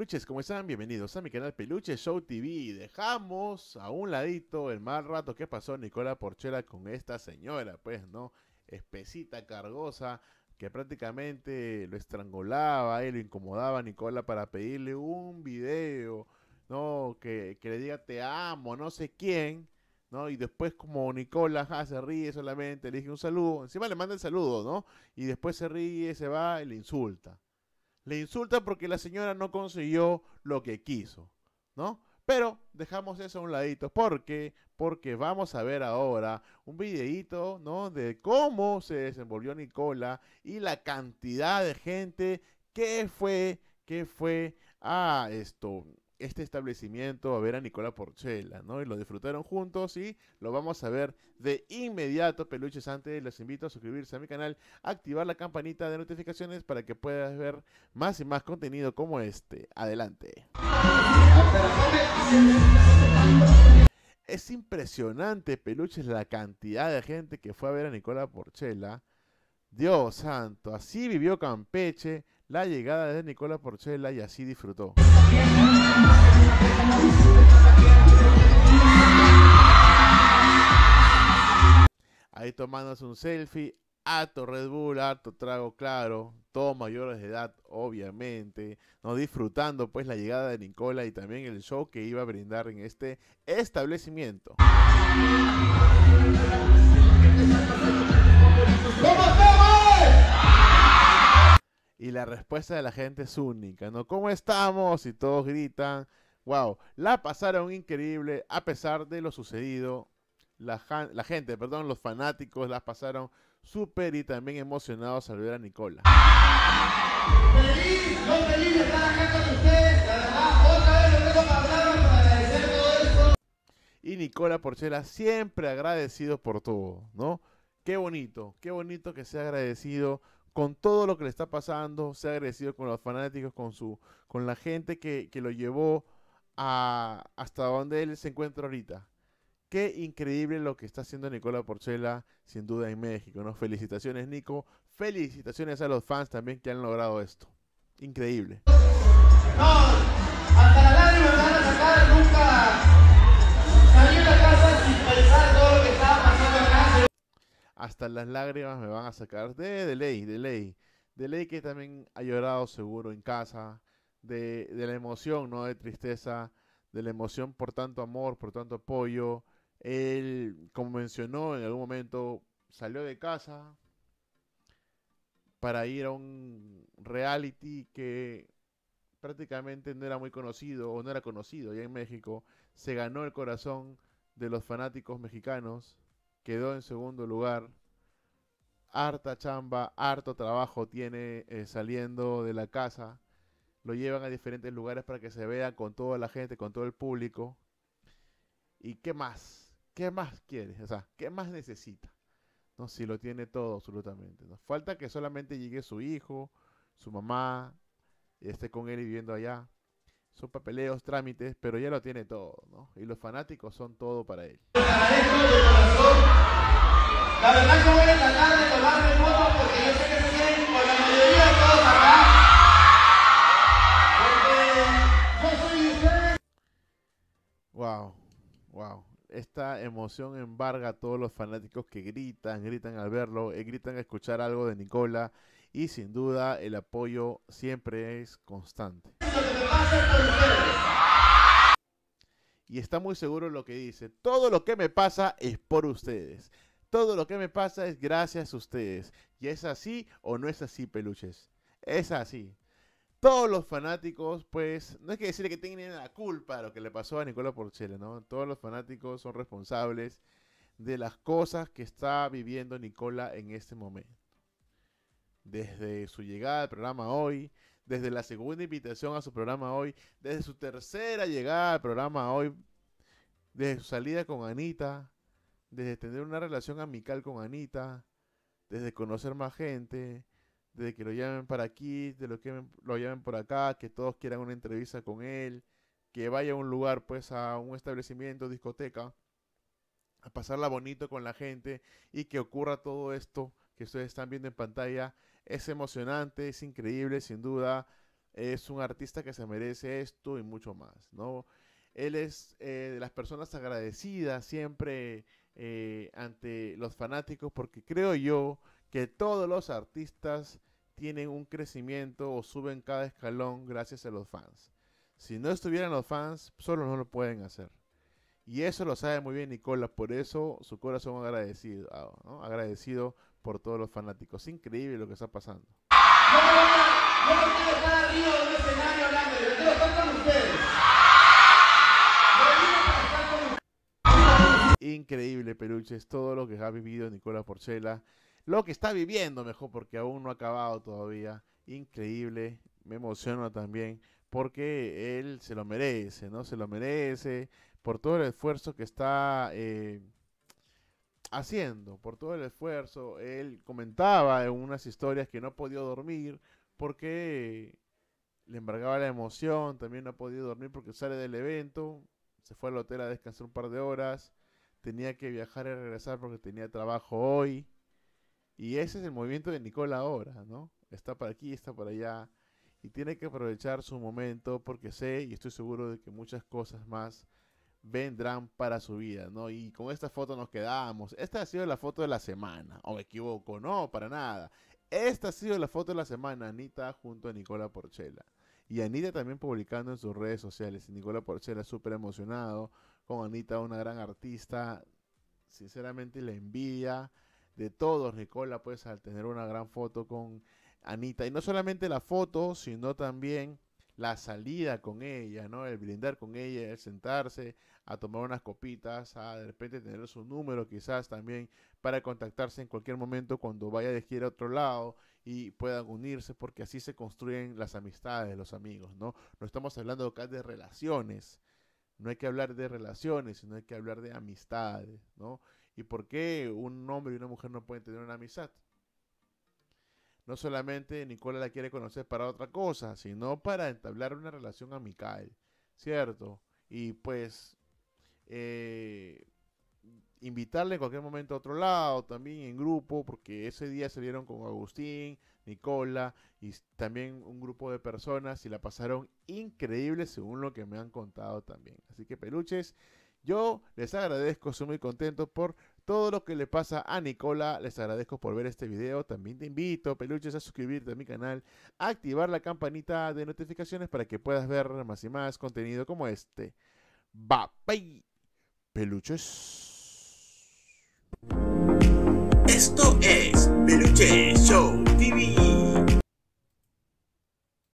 peluches, ¿cómo están? Bienvenidos a mi canal Peluche Show TV. dejamos a un ladito el mal rato que pasó Nicola Porchera con esta señora, pues, ¿no? Espesita, cargosa, que prácticamente lo estrangulaba y lo incomodaba a Nicola para pedirle un video, ¿no? Que, que le diga te amo, no sé quién, ¿no? Y después como Nicola hace se ríe solamente, le dije un saludo, encima le manda el saludo, ¿no? Y después se ríe, se va y le insulta. Le insulta porque la señora no consiguió lo que quiso, ¿no? Pero dejamos eso a un ladito. ¿Por qué? Porque vamos a ver ahora un videíto, ¿no? De cómo se desenvolvió Nicola y la cantidad de gente que fue, que fue a esto, este establecimiento a ver a Nicola Porchela, ¿no? Y lo disfrutaron juntos y lo vamos a ver de inmediato, peluches. Antes les invito a suscribirse a mi canal, activar la campanita de notificaciones para que puedas ver más y más contenido como este. Adelante. Es impresionante, peluches, la cantidad de gente que fue a ver a Nicola Porchela. Dios santo, así vivió Campeche la llegada de Nicola Porchela y así disfrutó. Ahí tomándose un selfie, harto Red Bull, harto trago claro, todo mayores de edad, obviamente, no disfrutando pues la llegada de Nicola y también el show que iba a brindar en este establecimiento. la respuesta de la gente es única, ¿no? ¿Cómo estamos? Y todos gritan, wow, la pasaron increíble a pesar de lo sucedido. La, la gente, perdón, los fanáticos la pasaron súper y también emocionados al ver a Nicola. Feliz, acá con ustedes, todo esto. Y Nicola Porchela siempre agradecido por todo, ¿no? Qué bonito, qué bonito que sea agradecido con todo lo que le está pasando, Se ha agradecido con los fanáticos, con, su, con la gente que, lo llevó a, hasta donde él se encuentra ahorita. Qué increíble lo que está haciendo Nicola Porcela, sin duda, en México. ¿no? Felicitaciones, Nico. Felicitaciones a los fans también que han logrado esto. Increíble. No, la nunca la casa sin pensar hasta las lágrimas me van a sacar de, ley, de ley. De ley que también ha llorado seguro en casa, de, de la emoción, no de tristeza, de la emoción por tanto amor, por tanto apoyo. Él, como mencionó en algún momento, salió de casa para ir a un reality que prácticamente no era muy conocido o no era conocido ya en México. Se ganó el corazón de los fanáticos mexicanos quedó en segundo lugar. Harta chamba, harto trabajo tiene eh, saliendo de la casa. Lo llevan a diferentes lugares para que se vea con toda la gente, con todo el público. ¿Y qué más? ¿Qué más quiere, O sea, ¿qué más necesita? No, si lo tiene todo absolutamente. Falta que solamente llegue su hijo, su mamá, esté con él y viviendo allá. Son papeleos, trámites, pero ya lo tiene todo, ¿no? Y los fanáticos son todo para él. La verdad que voy a tratar de tomarme el porque yo sé que se ven con la mayoría de todos acá. Porque yo soy ustedes. Wow, wow. Esta emoción embarga a todos los fanáticos que gritan, gritan al verlo, eh, gritan a escuchar algo de Nicola y sin duda el apoyo siempre es constante. Y está muy seguro lo que dice, todo lo que me pasa es por ustedes. Todo lo que me pasa es gracias a ustedes. ¿Y es así o no es así, peluches? Es así. Todos los fanáticos, pues, no es que decir que tienen la culpa de lo que le pasó a Nicola Porchela, ¿no? Todos los fanáticos son responsables de las cosas que está viviendo Nicola en este momento. Desde su llegada al programa hoy, desde la segunda invitación a su programa hoy, desde su tercera llegada al programa hoy, desde su salida con Anita, desde tener una relación amical con Anita, desde conocer más gente, desde que lo llamen para aquí, de lo que lo llamen por acá, que todos quieran una entrevista con él, que vaya a un lugar, pues a un establecimiento, discoteca, a pasarla bonito con la gente y que ocurra todo esto que ustedes están viendo en pantalla. Es emocionante, es increíble, sin duda. Es un artista que se merece esto y mucho más, ¿no? Él es eh, de las personas agradecidas, siempre eh, ante los fanáticos, porque creo yo que todos los artistas tienen un crecimiento o suben cada escalón gracias a los fans. Si no estuvieran los fans, solo no lo pueden hacer. Y eso lo sabe muy bien Nicola, por eso su corazón agradecido, ah, agradecido por todos los fanáticos. Increíble lo que está pasando. Peluches, todo lo que ha vivido Nicola Porcela, lo que está viviendo mejor, porque aún no ha acabado todavía. Increíble, me emociona también, porque él se lo merece, ¿no? Se lo merece por todo el esfuerzo que está eh, haciendo, por todo el esfuerzo. Él comentaba en unas historias que no ha podido dormir porque le embargaba la emoción, también no ha podido dormir porque sale del evento, se fue al hotel a descansar un par de horas, tenía que viajar y regresar porque tenía trabajo hoy. Y ese es el movimiento de Nicole ahora, ¿no? Está para aquí, está para allá. Y tiene que aprovechar su momento porque sé y estoy seguro de que muchas cosas más vendrán para su vida, ¿no? Y con esta foto nos quedamos. Esta ha sido la foto de la semana, o me equivoco, no, para nada. Esta ha sido la foto de la semana, Anita junto a Nicola Porchela. Y Anita también publicando en sus redes sociales. Nicola Porchela súper emocionado con Anita, una gran artista. Sinceramente la envidia de todos, Nicola, pues al tener una gran foto con Anita. Y no solamente la foto, sino también la salida con ella, ¿no? El brindar con ella, el sentarse a tomar unas copitas, a de repente tener su número quizás también para contactarse en cualquier momento cuando vaya de aquí a otro lado y puedan unirse porque así se construyen las amistades, los amigos, ¿no? No estamos hablando acá de relaciones, no hay que hablar de relaciones, sino hay que hablar de amistades, ¿no? ¿Y por qué un hombre y una mujer no pueden tener una amistad? No solamente Nicola la quiere conocer para otra cosa, sino para entablar una relación amical, ¿cierto? Y pues eh, invitarle en cualquier momento a otro lado, también en grupo, porque ese día salieron con Agustín, Nicola y también un grupo de personas y la pasaron increíble según lo que me han contado también. Así que peluches, yo les agradezco, soy muy contento por todo lo que le pasa a Nicola. Les agradezco por ver este video. También te invito, peluches, a suscribirte a mi canal, a activar la campanita de notificaciones para que puedas ver más y más contenido como este. Bye, peluches. Esto es Peluche Show TV.